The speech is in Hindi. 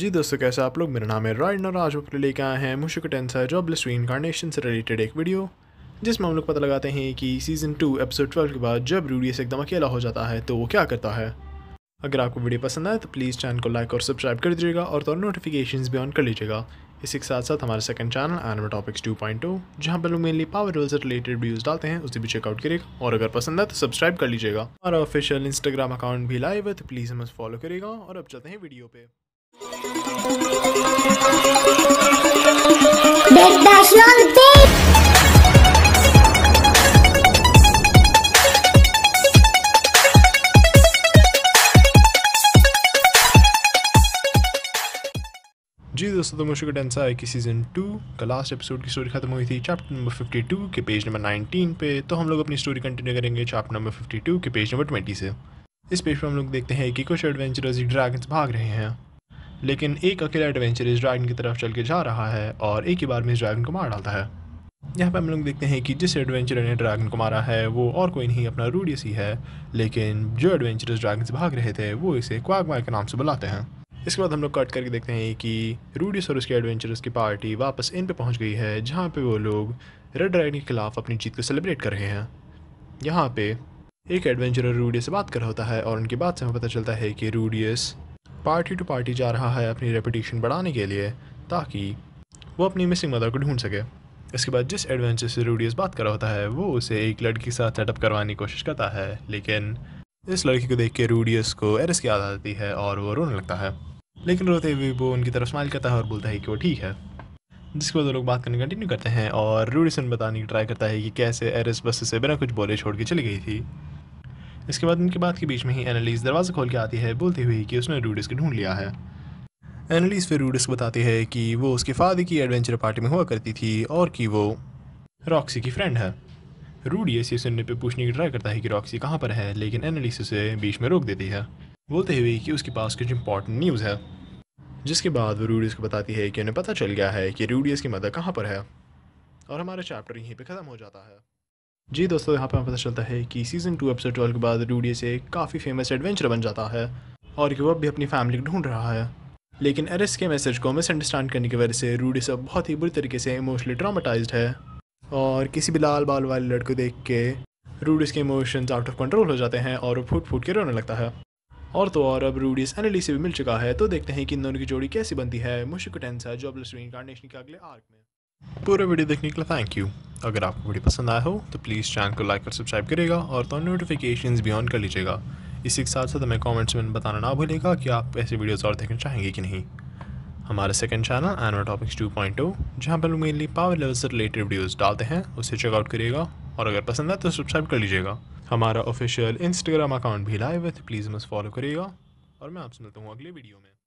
जी दोस्तों कैसे आप लोग मेरा नाम है रॉय और आज आपके लेके आए हैं मुशुक टेंसर जॉबलेस रीइनकारनेशन से रिलेटेड एक वीडियो जिसमें हम लोग पता लगाते हैं कि सीज़न टू एपिसोड ट्वेल्व के बाद जब रूडियस एकदम अकेला हो जाता है तो वो क्या करता है अगर आपको वीडियो पसंद आए तो प्लीज़ चैनल को लाइक और सब्सक्राइब कर दीजिएगा और तो नोटिफिकेशन भी ऑन कर लीजिएगा इसी के साथ साथ हमारे second channel animal topics two point two जहाँ पर लोग मेनली पावर रोल से रिलेटेड वीडियोस डालते हैं उसे भी चेकआउट करिएगा और अगर पसंद है तो सब्सक्राइब कर लीजिएगा हमारा ऑफिशियल इंस्टाग्राम अकाउंट भी लाइव है तो प्लीज़ हमें फॉलो करेगा और अब चलते हैं वीडियो पे जी दोस्तों तो मुश्किल डेंसा है सीज़न टू का लास्ट एपिसोड की स्टोरी ख़त्म हुई थी चैप्टर नंबर 52 के पेज नंबर 19 पे तो हम लोग अपनी स्टोरी कंटिन्यू करेंगे चैप्टर नंबर 52 के पेज नंबर 20 से इस पेज पर हम लोग देखते हैं कि कुछ एडवेंचरर्स ड्रैगन्स भाग रहे हैं लेकिन एक अकेला एडवेंचर इस ड्रैगन की तरफ चल के जा रहा है और एक ही बार में इस ड्रैगन को मार डालता है यहाँ पर हम लोग देखते हैं कि जिस एडवेंचर ने ड्रैगन को मारा है वो और कोई नहीं अपना रूडियस ही है लेकिन जो एडवेंचरस ड्रैगन से भाग रहे थे वो इसे क्वागमायर के नाम से बुलाते हैं इसके बाद हम लोग कट करके देखते हैं कि रूडियस और उसके एडवेंचरस की पार्टी वापस इन पे पहुंच गई है जहाँ पे वो लोग रेड ड्रैगन के खिलाफ अपनी जीत को सेलिब्रेट कर रहे हैं यहाँ पे एक एडवेंचरर रूडियस से बात कर होता है और उनकी बात से हमें पता चलता है कि रूडियस पार्टी टू पार्टी जा रहा है अपनी रेपूटेशन बढ़ाने के लिए ताकि वो अपनी मिसिंग मदर को ढूंढ सके इसके बाद जिस एडवेंचर से रूडियस बात कर रहा होता है वो उसे एक लड़की के साथ सेटअप करवाने की कोशिश करता है लेकिन इस लड़की को देख के रूडियस को एरिस की याद आ जाती है और वो रोने लगता है लेकिन रोते हुए वो उनकी तरफ स्माइल करता है और बोलता है कि वो ठीक है जिसके बाद वो लोग बात करने कंटिन्यू करते हैं और रूडिसन बताने की ट्राई करता है कि कैसे एरिस बस से बिना कुछ बोले छोड़ के चली गई थी इसके बाद उनकी बात के बीच में ही एनालिस दरवाज़ा खोल के आती है बोलती हुई कि उसने रूडिस को ढूंढ लिया है एनालिस फिर रूडिस को बताती है कि वो उसके फादर की एडवेंचर पार्टी में हुआ करती थी और कि वो रॉक्सी की फ्रेंड है रूडियस ये सुनने पर पूछने की ट्राई करता है कि रॉक्सी कहाँ पर है लेकिन एनालिस उसे बीच में रोक देती है बोलते हुए कि उसके पास कुछ इंपॉर्टेंट न्यूज़ है जिसके बाद वो रूडियस को बताती है कि उन्हें पता चल गया है कि रूडियस की मदद कहाँ पर है और हमारा चैप्टर यहीं पे ख़त्म हो जाता है जी दोस्तों यहाँ पर हमें पता चलता है कि सीज़न टू एपिसोड ट्वेल्व के बाद रूडी से काफ़ी फेमस एडवेंचर बन जाता है और कि वह भी अपनी फैमिली को ढूंढ रहा है लेकिन एरिस के मैसेज को मिसअंडरस्टैंड करने की वजह से रूडी सब बहुत ही बुरी तरीके से इमोशनली ट्रामाटाइज है और किसी भी लाल बाल वाले लड़को देख के रूडिस के इमोशंस आउट ऑफ कंट्रोल हो जाते हैं और फूट फूट के रोने लगता है और तो और अब रूडिस एनली से भी मिल चुका है तो देखते हैं कि इन दोनों की जोड़ी कैसी बनती है मुश्किल अब जॉबलेस रीइंकार्नेशन के अगले आर्क में पूरा वीडियो देखने के लिए थैंक यू अगर आपको वीडियो पसंद आया हो तो प्लीज़ चैनल को लाइक और सब्सक्राइब करेगा और तो नोटिफिकेशन भी ऑन कर लीजिएगा इसी के साथ साथ हमें कमेंट्स में बताना ना भूलेगा कि आप ऐसे वीडियोस और देखना चाहेंगे कि नहीं हमारा सेकंड चैनल एनवा टॉपिक्स टू पॉइंट जहाँ पर मेनली पावर लेवल से रिलेटेड वीडियोस डालते हैं उसे चेकआउट करिएगा और अगर पसंद है तो सब्सक्राइब कर लीजिएगा हमारा ऑफिशियल इंस्टाग्राम अकाउंट भी लाइव है तो प्लीज़ मस फॉलो करिएगा और मैं आपसे मिलता हूँ अगले वीडियो में